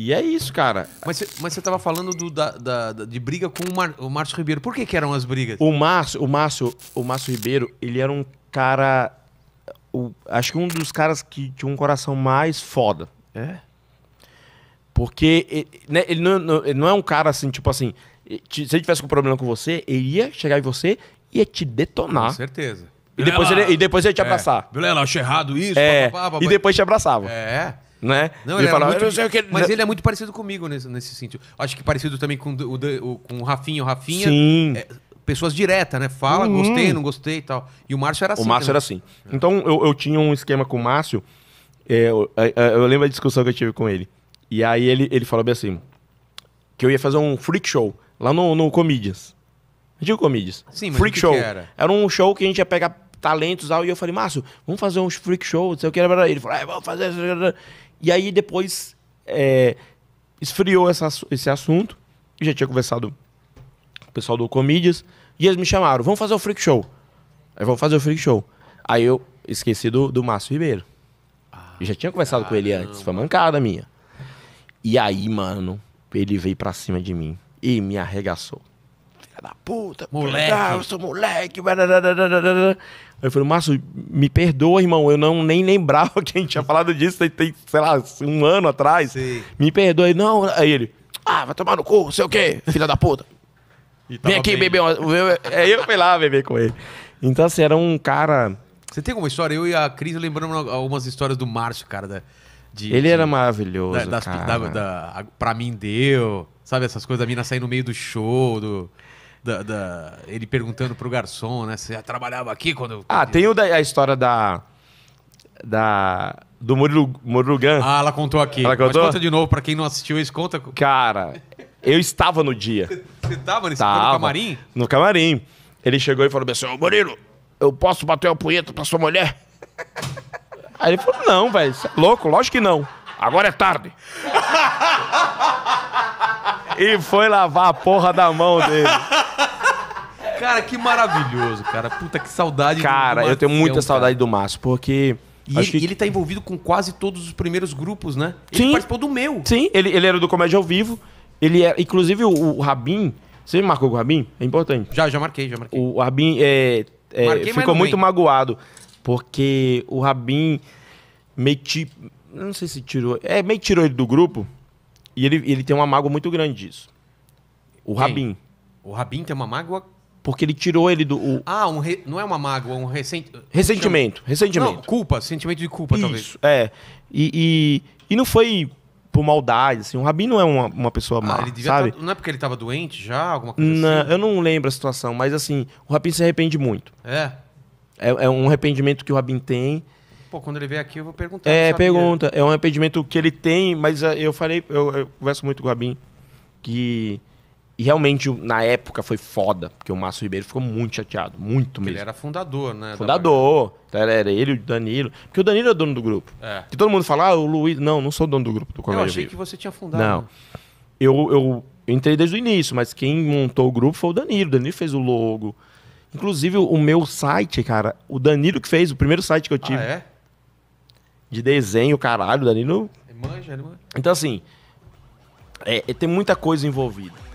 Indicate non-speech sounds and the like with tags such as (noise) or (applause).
E é isso, cara. Mas você estava falando do, da, da, de briga com o, Mar, o Márcio Ribeiro. Por que, que eram as brigas? O Márcio, o Márcio, o Márcio Ribeiro, ele era um cara. O, acho que um dos caras que tinha um coração mais foda. É? Porque ele, né, ele, não, ele não é um cara assim, tipo assim. Se ele tivesse um problema com você, ele ia chegar em você e ia te detonar. Com certeza. E depois, ele, e depois ele ia te é. abraçar. Vilela, achei errado isso. É, papapá, papapá. E depois te abraçava. É né? Não, ele, ele fala, muito... sei, Mas ele é muito parecido comigo nesse, nesse sentido. Acho que parecido também com o, o, com o Rafinha. O Rafinha Sim. É, pessoas diretas, né? Fala, uhum. gostei, não gostei e tal. E o Márcio era assim. O Márcio era assim. É. Então eu, eu tinha um esquema com o Márcio. É, eu, é, é, eu, lembro a discussão que eu tive com ele. E aí ele, ele falou bem assim: que eu ia fazer um freak show lá no, no Comedians. Antigo Comedians. Sim, mas freak que show. Que era? era um show que a gente ia pegar talentos e eu falei, Márcio, vamos fazer um freak show, não sei o que. Ele falou, ah, vamos fazer. E aí depois é, esfriou essa, esse assunto. Eu já tinha conversado com o pessoal do Comídias. E eles me chamaram, vamos fazer o freak show. Aí vamos fazer o freak show. Aí eu esqueci do, do Márcio Ribeiro. eu já tinha conversado com ele antes, foi mancada minha. E aí, mano, ele veio pra cima de mim e me arregaçou filha da puta, moleque. Ah, eu sou moleque. Aí eu falei, Márcio, me perdoa, irmão. Eu não nem lembrava (laughs) que a gente tinha falado disso tem, tem sei lá, um ano atrás. Sim. Me perdoa, Não, aí ele, ah, vai tomar no cu, sei o quê, filha da puta. Vem aqui bem... beber uma. É eu fui lá beber com ele. Então, assim, era um cara. Você tem alguma história? Eu e a Cris lembrando algumas histórias do Márcio, cara. Da, de, ele de... era maravilhoso. Da, das, cara. Da, da, pra mim deu. Sabe, essas coisas a mina sair no meio do show. Do da, da, ele perguntando pro garçom, né? Você já trabalhava aqui quando. Ah, tem o da, a história da. Da. Do Murilo, Ah, ela contou aqui. Ela contou? Mas conta de novo, pra quem não assistiu isso, conta. Cara, eu estava no dia. (laughs) Você estava nesse tava, no camarim? No camarim. Ele chegou e falou assim: Ô Murilo, eu posso bater o punheta pra sua mulher? (laughs) Aí ele falou: Não, velho, é louco, lógico que não. Agora é tarde. (laughs) e foi lavar a porra da mão dele. Cara, que maravilhoso, cara. Puta, que saudade. Cara, eu tenho muita saudade do Márcio, porque... E ele, que... ele tá envolvido com quase todos os primeiros grupos, né? Ele Sim. participou do meu. Sim, ele, ele era do Comédia ao Vivo. Ele era, é, inclusive, o, o Rabin... Você marcou com o Rabin? É importante. Já, já marquei, já marquei. O Rabin é, é, ficou muito magoado, porque o Rabin meio que... Não sei se tirou... É, meio tirou ele do grupo. E ele, ele tem uma mágoa muito grande disso. O Rabin. O Rabin tem uma mágoa porque ele tirou ele do. O... Ah, um re... não é uma mágoa, um recente ressentimento. Ressentimento. Não, culpa, sentimento de culpa, Isso, talvez. É. E, e, e não foi por maldade, assim. O não é uma, uma pessoa ah, má, tá sabe? Tá... Não é porque ele estava doente já, alguma coisa não, assim? Eu não lembro a situação, mas assim, o rabin se arrepende muito. É? É, é um arrependimento que o rabin tem. Pô, quando ele vier aqui eu vou perguntar. É, pergunta. É um arrependimento que ele tem, mas é, eu falei, eu, eu converso muito com o Rabin, que e realmente, na época, foi foda, porque o Márcio Ribeiro ficou muito chateado, muito mesmo. Ele era fundador, né? Fundador. Tá, era ele, o Danilo. Porque o Danilo é dono do grupo. É. E todo mundo fala, ah, o Luiz. Não, não sou dono do grupo do Comédia Eu achei Viva. que você tinha fundado. Não. Eu, eu entrei desde o início, mas quem montou o grupo foi o Danilo. O Danilo fez o logo. Inclusive, o meu site, cara, o Danilo que fez, o primeiro site que eu ah, tive. Ah, é? De desenho, caralho, o Danilo. manja, ele manja. Então, assim, é, é tem muita coisa envolvida.